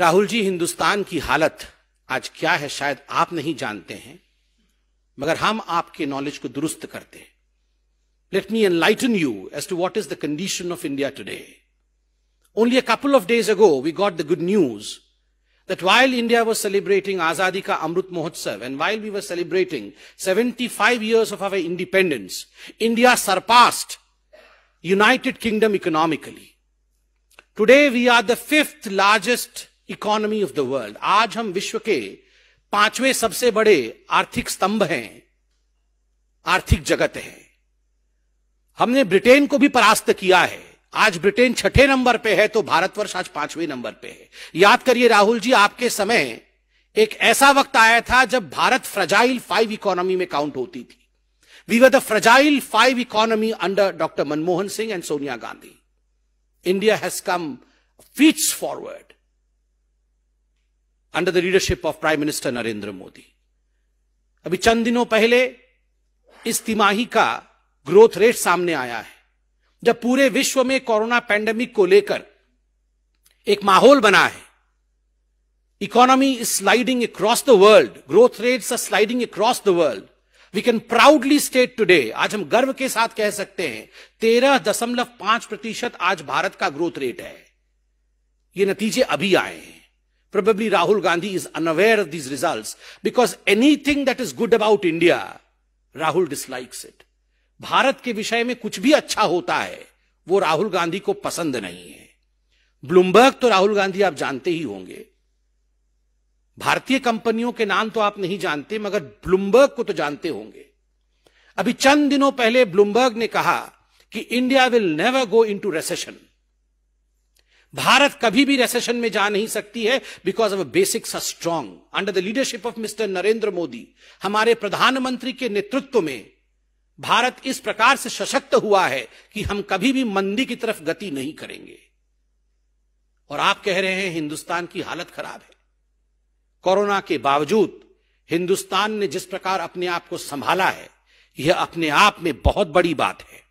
राहुल जी हिंदुस्तान की हालत आज क्या है शायद आप नहीं जानते हैं मगर हम आपके नॉलेज को दुरुस्त करते हैं let me enlighten you as to what is the condition of India today only a couple of days ago we got the good news that while India was celebrating Azadi ka Amrit Mahotsav and while we were celebrating seventy five years of our independence India surpassed United Kingdom economically today we are the fifth largest economy of the world आज हम विश्व के पांचवें सबसे बड़े आर्थिक स्तंभ हैं आर्थिक जगत है हमने ब्रिटेन को भी परास्त किया है आज ब्रिटेन छठे नंबर पे है तो भारतवर्ष आज पांचवें नंबर पे है याद करिए राहुल जी आपके समय एक ऐसा वक्त आया था जब भारत फ्रजाइल फाइव इकोनॉमी में काउंट होती थी we were the fragile five economy under doctor Manmohan Singh and Sonia Gandhi India has come feets forward under the leadership of prime minister Narendra Modi अभी चंद दिनों पहले इस तिमाही का ग्रोथ रेट सामने आया है जब पूरे विश्व में कोरोना पैंडेमिक को लेकर एक माहौल बना है economy is sliding across the world growth rate are sliding across the world we can proudly state today आज हम गर्व के साथ कह सकते हैं तेरह दशमलव पांच प्रतिशत आज भारत का ग्रोथ रेट है ये नतीजे अभी आए हैं Probably Rahul Gandhi is unaware of these results because anything that is good about India, Rahul dislikes it. bharat ke vishay mein kuch bhi acha hota hai wo rahul gandhi ko pasand nahi hai Bloomberg तो राहुल गांधी आप जानते ही होंगे भारतीय कंपनियों के नाम तो आप नहीं जानते मगर ब्लूमबर्ग को तो जानते होंगे अभी चंद दिनों पहले ब्लूमबर्ग ने कहा कि India will never go into recession Bharat कभी भी रेसेशन में जा नहीं सकती है because of basics are strong under the leadership of mister Narendra Modi हमारे प्रधानमंत्री के नेतृत्व में भारत इस प्रकार से सशक्त हुआ है कि हम कभी भी मंदी की तरफ गति नहीं करेंगे और आप कह रहे हैं हिंदुस्तान की हालत खराब है कोरोना के बावजूद हिंदुस्तान ने जिस प्रकार अपने आप को संभाला है यह अपने आप में बहुत बड़ी बात है